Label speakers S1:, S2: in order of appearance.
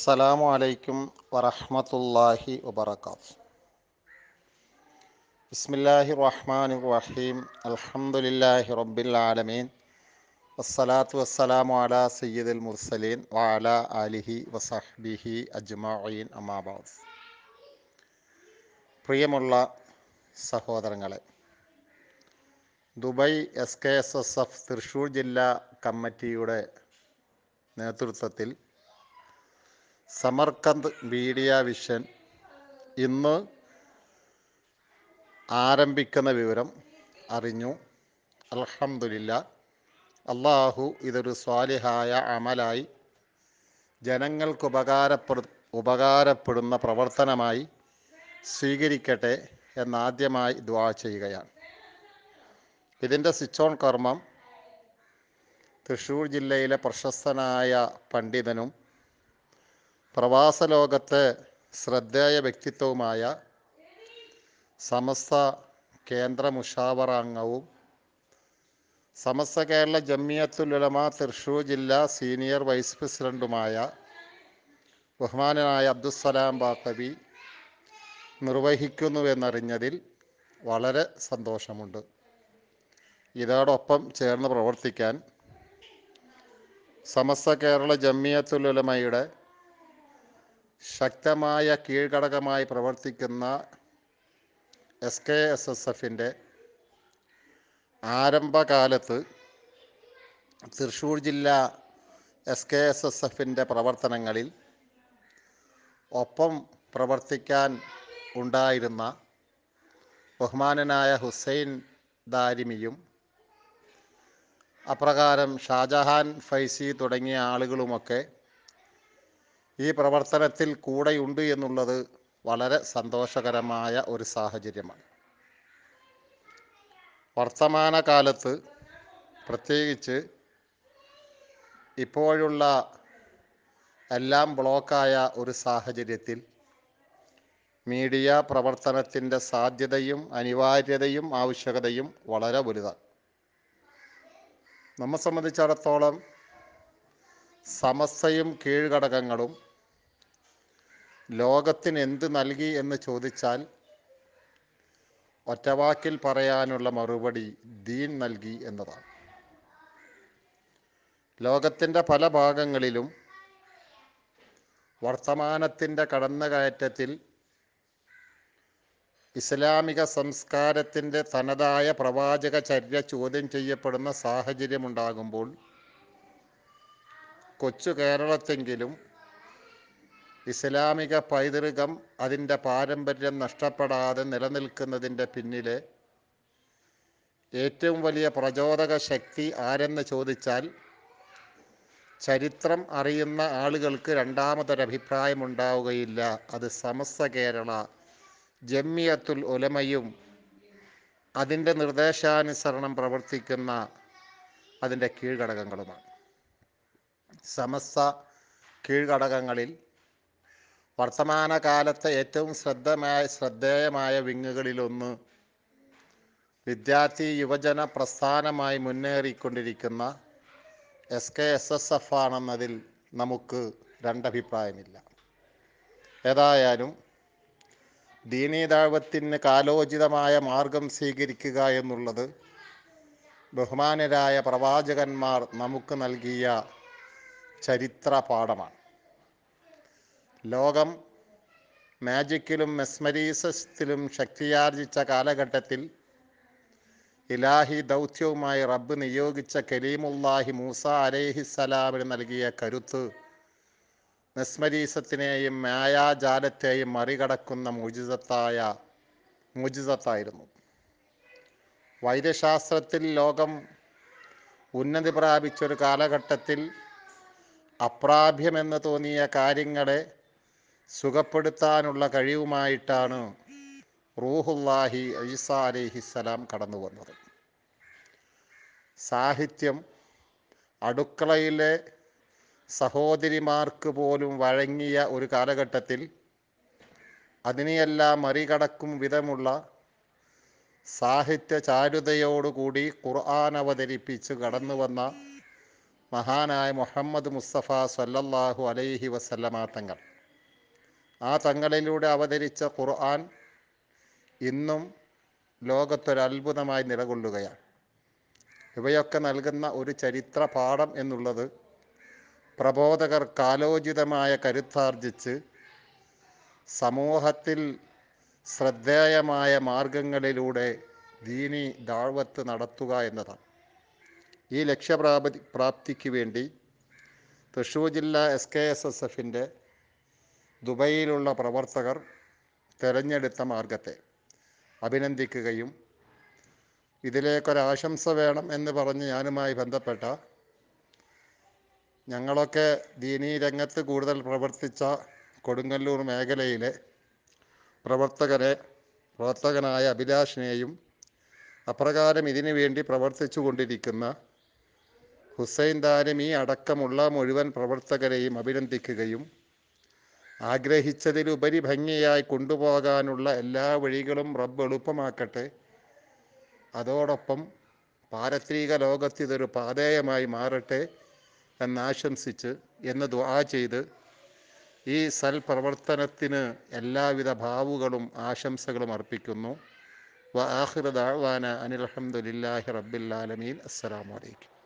S1: അസ്സലാമു അലൈക്കും വറഹമത്തല്ലാഹി വബർക്കാത്ത് ബിസ്മില്ലാഹി റഹ്മാൻ റഹീം അൽഹംദുലില്ലാഹി റബ്ബിൽ ആലമീൻ വസ്സലാത്തു വസ്സലാമു അല അൽ മുർസലീൻ വാല ആലിഹി വസഹ്ബിഹി അജ്മീൻ അമാബാദ് പ്രിയമുള്ള സഹോദരങ്ങളെ Dubai S K S S F Thrissur ജില്ലാ കമ്മിറ്റിയുടെ നേതൃത്വത്തിൽ സമർക്കന്ത് മീഡിയ വിഷൻ ഇന്ന് ആരംഭിക്കുന്ന വിവരം അറിഞ്ഞു അൽഹമില്ല അള്ളാഹു ഇതൊരു സ്വാലിഹായ അമലായി ജനങ്ങൾക്ക് ഉപകാരപ്പെടു ഉപകാരപ്പെടുന്ന പ്രവർത്തനമായി സ്വീകരിക്കട്ടെ എന്നാദ്യമായി ദ്വാ ചെയ്യുകയാണ് ഇതിൻ്റെ സ്വിച്ച് ഓൺ കർമ്മം തൃശ്ശൂർ ജില്ലയിലെ പ്രശസ്തനായ പണ്ഡിതനും പ്രവാസലോകത്തെ ശ്രദ്ധേയ വ്യക്തിത്വവുമായ സമസ്ത കേന്ദ്ര മുഷാവറാംഗവും അംഗവും സമസ്ത കേരള ജമ്മിയത്തുലമ തൃശൂർ ജില്ലാ സീനിയർ വൈസ് പ്രസിഡന്റുമായ ബഹുമാനായ അബ്ദുസ്സലാം ബാക്കബി നിർവഹിക്കുന്നുവെന്നറിഞ്ഞതിൽ വളരെ സന്തോഷമുണ്ട് ഇതോടൊപ്പം ചേർന്ന് പ്രവർത്തിക്കാൻ സമസ്ത കേരള ജമ്മിയത്തുലമയുടെ ശക്തമായ കീഴ്ഘടകമായി പ്രവർത്തിക്കുന്ന എസ് കെ എസ് എസ് എഫിൻ്റെ ആരംഭകാലത്ത് തൃശ്ശൂർ ജില്ല എസ് കെ എസ് എസ് എഫിൻ്റെ പ്രവർത്തനങ്ങളിൽ ഒപ്പം പ്രവർത്തിക്കാൻ ഉണ്ടായിരുന്ന ബഹുമാനനായ ഹുസൈൻ ദാരിമിയും അപ്രകാരം ഷാജഹാൻ ഫൈസി തുടങ്ങിയ ആളുകളുമൊക്കെ ഈ പ്രവർത്തനത്തിൽ കൂടെയുണ്ട് എന്നുള്ളത് വളരെ സന്തോഷകരമായ ഒരു സാഹചര്യമാണ് വർത്തമാനകാലത്ത് പ്രത്യേകിച്ച് ഇപ്പോഴുള്ള എല്ലാം ബ്ലോക്കായ ഒരു സാഹചര്യത്തിൽ മീഡിയ പ്രവർത്തനത്തിൻ്റെ സാധ്യതയും അനിവാര്യതയും ആവശ്യകതയും വളരെ വലുതാണ് നമ്മെ സംബന്ധിച്ചിടത്തോളം സമസ്തയും കീഴ്ഘടകങ്ങളും ലോകത്തിന് എന്ത് നൽകി എന്ന് ചോദിച്ചാൽ ഒറ്റവാക്കിൽ പറയാനുള്ള മറുപടി ദീൻ നൽകി എന്നതാണ് ലോകത്തിൻ്റെ പല ഭാഗങ്ങളിലും വർത്തമാനത്തിൻ്റെ കടന്നുകയറ്റത്തിൽ ഇസ്ലാമിക സംസ്കാരത്തിൻ്റെ തനതായ പ്രവാചക ചര്യ ചോദ്യം ചെയ്യപ്പെടുന്ന സാഹചര്യമുണ്ടാകുമ്പോൾ കൊച്ചു കേരളത്തെങ്കിലും ഇസ്ലാമിക പൈതൃകം അതിൻ്റെ പാരമ്പര്യം നഷ്ടപ്പെടാതെ നിലനിൽക്കുന്നതിൻ്റെ പിന്നിലെ ഏറ്റവും വലിയ പ്രചോദക ശക്തി ആരെന്ന് ചോദിച്ചാൽ ചരിത്രം അറിയുന്ന ആളുകൾക്ക് ഉണ്ടാവുകയില്ല അത് സമസ്ത കേരള ജമ്മിയത്തുൽ ഒലമയും അതിൻ്റെ നിർദ്ദേശാനുസരണം പ്രവർത്തിക്കുന്ന അതിൻ്റെ കീഴ്ഘടകങ്ങളുമാണ് സമസ്ത കീഴ്ഘടകങ്ങളിൽ വർത്തമാനകാലത്തെ ഏറ്റവും ശ്രദ്ധമായ ശ്രദ്ധേയമായ വിങ്ങുകളിലൊന്ന് വിദ്യാർത്ഥി യുവജന പ്രസ്ഥാനമായി മുന്നേറിക്കൊണ്ടിരിക്കുന്ന S K S S F ആണെന്നതിൽ നമുക്ക് രണ്ടഭിപ്രായമില്ല ഏതായാലും ദീനീതാഴ്വത്തിന് കാലോചിതമായ മാർഗം സ്വീകരിക്കുക എന്നുള്ളത് ബഹുമാനരായ പ്രവാചകന്മാർ നമുക്ക് നൽകിയ ചരിത്ര പാഠമാണ് ലോകം മാജിക്കിലും മെസ്മരീസത്തിലും ശക്തിയാർജിച്ച കാലഘട്ടത്തിൽ ഇലാഹി ദൗത്യവുമായി റബ്ബ് നിയോഗിച്ച കരീമുല്ലാഹി മൂസ അലേഹിസലാമിന് നൽകിയ കരുത്ത് മെസ്മരീസത്തിനെയും മായാജാലത്തെയും മറികടക്കുന്ന മോചിതത്തായ മോചിതത്തായിരുന്നു വൈദ്യശാസ്ത്രത്തിൽ ലോകം ഉന്നതി പ്രാപിച്ചൊരു കാലഘട്ടത്തിൽ അപ്രാഭ്യമെന്ന് തോന്നിയ കാര്യങ്ങളെ സുഖപ്പെടുത്താനുള്ള കഴിവുമായിട്ടാണ് റൂഹുല്ലാഹി ഈസ അലിഹിസ്സലാം കടന്നു വന്നത് സാഹിത്യം അടുക്കളയിലെ സഹോദരിമാർക്ക് പോലും വഴങ്ങിയ ഒരു കാലഘട്ടത്തിൽ അതിനെയെല്ലാം മറികടക്കും വിധമുള്ള സാഹിത്യ ചാരുതയോടുകൂടി ഖുർആൻ അവതരിപ്പിച്ച് കടന്നു വന്ന മഹാനായ മുഹമ്മദ് മുസ്തഫ സല്ലല്ലാഹു അലൈഹി വസല്ലമാ തങ്ങൾ ആ തങ്ങളിലൂടെ അവതരിച്ച ഖുർആൻ ഇന്നും ലോകത്തൊരത്ഭുതമായി നിലകൊള്ളുകയാണ് ഇവയൊക്കെ നൽകുന്ന ഒരു ചരിത്ര പാഠം എന്നുള്ളത് പ്രബോധകർ കാലോചിതമായ കരുത്താർജിച്ച് സമൂഹത്തിൽ ശ്രദ്ധേയമായ മാർഗങ്ങളിലൂടെ ദീനി ദാഴ്വത്ത് നടത്തുക എന്നതാണ് ഈ ലക്ഷ്യപ്രാപതി പ്രാപ്തിക്ക് വേണ്ടി തൃശ്ശൂർ ജില്ലാ എസ് കെ എസ് എസ് എഫിൻ്റെ ദുബൈയിലുള്ള പ്രവർത്തകർ തിരഞ്ഞെടുത്ത മാർഗത്തെ അഭിനന്ദിക്കുകയും ഇതിലേക്കൊരാശംസ വേണം എന്ന് പറഞ്ഞ് ഞാനുമായി ബന്ധപ്പെട്ട ഞങ്ങളൊക്കെ ദീനീ രംഗത്ത് കൂടുതൽ പ്രവർത്തിച്ച കൊടുങ്ങല്ലൂർ മേഖലയിലെ പ്രവർത്തകരെ പ്രവർത്തകനായ അഭിലാഷിനെയും അപ്രകാരം ഇതിനു വേണ്ടി പ്രവർത്തിച്ചു കൊണ്ടിരിക്കുന്ന ഹുസൈൻ ദാരിമി അടക്കമുള്ള മുഴുവൻ പ്രവർത്തകരെയും അഭിനന്ദിക്കുകയും ആഗ്രഹിച്ചതിലുപരി ഭംഗിയായി കൊണ്ടുപോകാനുള്ള എല്ലാ വഴികളും റബ്ബ് എളുപ്പമാക്കട്ടെ അതോടൊപ്പം പാരത്രിക ലോകത്ത് ഇതൊരു പാതേയമായി മാറട്ടെ എന്നാശംസിച്ച് എന്ന് ദ്വാ ചെയ്ത് ഈ സൽപ്രവർത്തനത്തിന് എല്ലാവിധ ഭാവുകളും ആശംസകളും അർപ്പിക്കുന്നു വ ആഹിർ ദാവാന അനിൽഹമ്മദില്ലാഹി റബ്ബില്ലാലമീൻ അസ്സലാമലൈക്കും